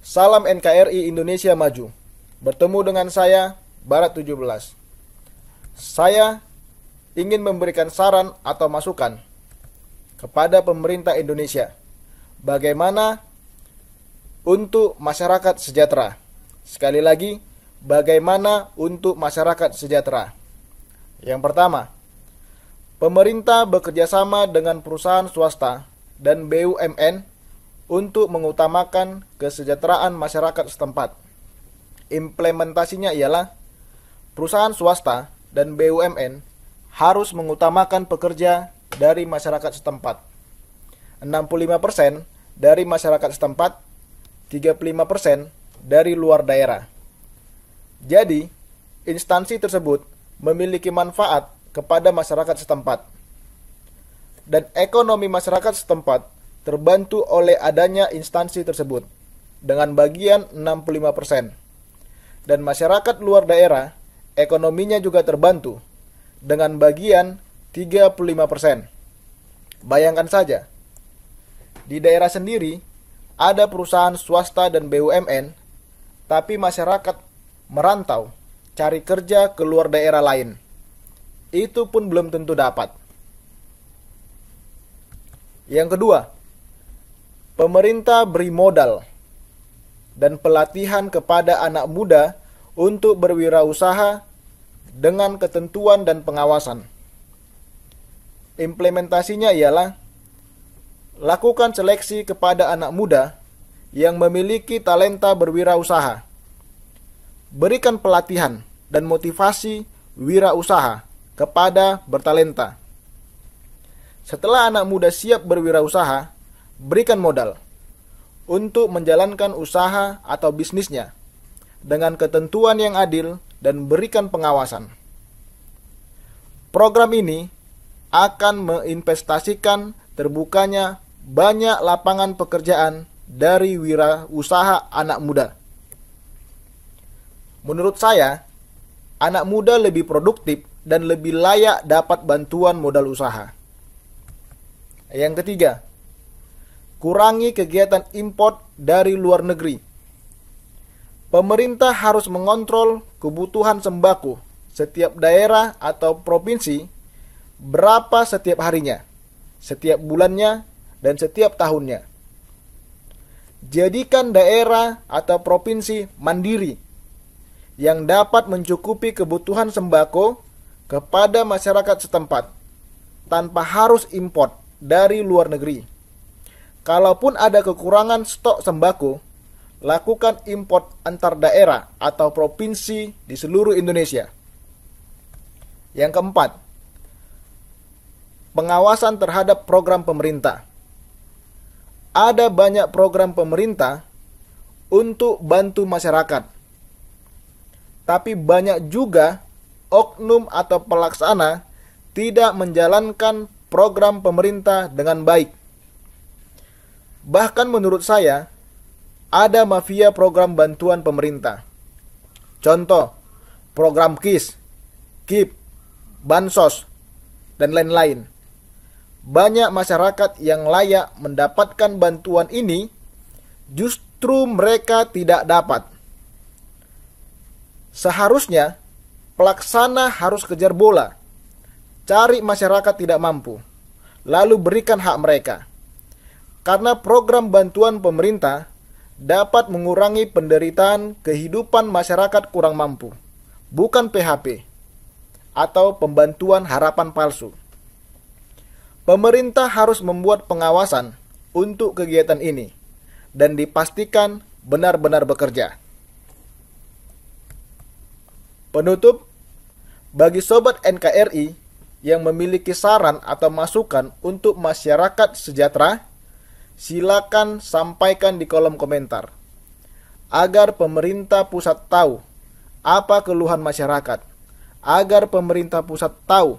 Salam NKRI Indonesia Maju. Bertemu dengan saya, Barat 17. Saya ingin memberikan saran atau masukan kepada pemerintah Indonesia. Bagaimana untuk masyarakat sejahtera? Sekali lagi, bagaimana untuk masyarakat sejahtera? Yang pertama, pemerintah bekerjasama dengan perusahaan swasta dan BUMN untuk mengutamakan kesejahteraan masyarakat setempat. Implementasinya ialah perusahaan swasta dan BUMN harus mengutamakan pekerja dari masyarakat setempat. 65% dari masyarakat setempat, 35% dari luar daerah. Jadi, instansi tersebut memiliki manfaat kepada masyarakat setempat. Dan ekonomi masyarakat setempat terbantu oleh adanya instansi tersebut dengan bagian 65%. Dan masyarakat luar daerah ekonominya juga terbantu dengan bagian 35%. Bayangkan saja, di daerah sendiri ada perusahaan swasta dan BUMN, tapi masyarakat merantau cari kerja ke luar daerah lain. Itu pun belum tentu dapat. Yang kedua, pemerintah beri modal dan pelatihan kepada anak muda untuk berwirausaha dengan ketentuan dan pengawasan. Implementasinya ialah lakukan seleksi kepada anak muda yang memiliki talenta berwirausaha. Berikan pelatihan dan motivasi wirausaha kepada bertalenta. Setelah anak muda siap berwirausaha, berikan modal untuk menjalankan usaha atau bisnisnya dengan ketentuan yang adil dan berikan pengawasan. Program ini akan menginvestasikan terbukanya banyak lapangan pekerjaan dari wira usaha anak muda. Menurut saya, anak muda lebih produktif dan lebih layak dapat bantuan modal usaha. Yang ketiga, kurangi kegiatan import dari luar negeri. Pemerintah harus mengontrol kebutuhan sembako setiap daerah atau provinsi berapa setiap harinya, setiap bulannya, dan setiap tahunnya. Jadikan daerah atau provinsi mandiri yang dapat mencukupi kebutuhan sembako kepada masyarakat setempat tanpa harus import dari luar negeri. Kalaupun ada kekurangan stok sembako, lakukan import antar daerah atau provinsi di seluruh Indonesia. Yang keempat, pengawasan terhadap program pemerintah. Ada banyak program pemerintah untuk bantu masyarakat. Tapi banyak juga oknum atau pelaksana tidak menjalankan program pemerintah dengan baik Bahkan menurut saya, ada mafia program bantuan pemerintah. Contoh, program KIS, KIP, Bansos, dan lain-lain. Banyak masyarakat yang layak mendapatkan bantuan ini justru mereka tidak dapat. Seharusnya pelaksana harus kejar bola, cari masyarakat tidak mampu, lalu berikan hak mereka karena program bantuan pemerintah dapat mengurangi penderitaan kehidupan masyarakat kurang mampu, bukan PHP atau pembantuan harapan palsu. Pemerintah harus membuat pengawasan untuk kegiatan ini dan dipastikan benar-benar bekerja. Penutup, bagi sobat NKRI yang memiliki saran atau masukan untuk masyarakat sejahtera, silakan sampaikan di kolom komentar agar pemerintah pusat tahu apa keluhan masyarakat, agar pemerintah pusat tahu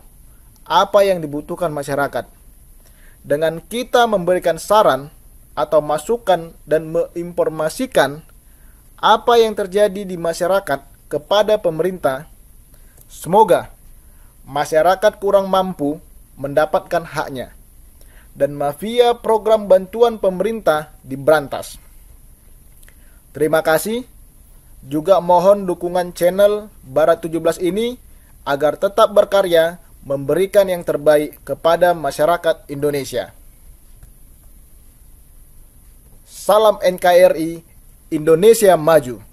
apa yang dibutuhkan masyarakat. Dengan kita memberikan saran atau masukan dan menginformasikan apa yang terjadi di masyarakat kepada pemerintah, semoga masyarakat kurang mampu mendapatkan haknya dan mafia program bantuan pemerintah diberantas. Terima kasih. Juga mohon dukungan channel Barat 17 ini agar tetap berkarya memberikan yang terbaik kepada masyarakat Indonesia. Salam NKRI, Indonesia Maju.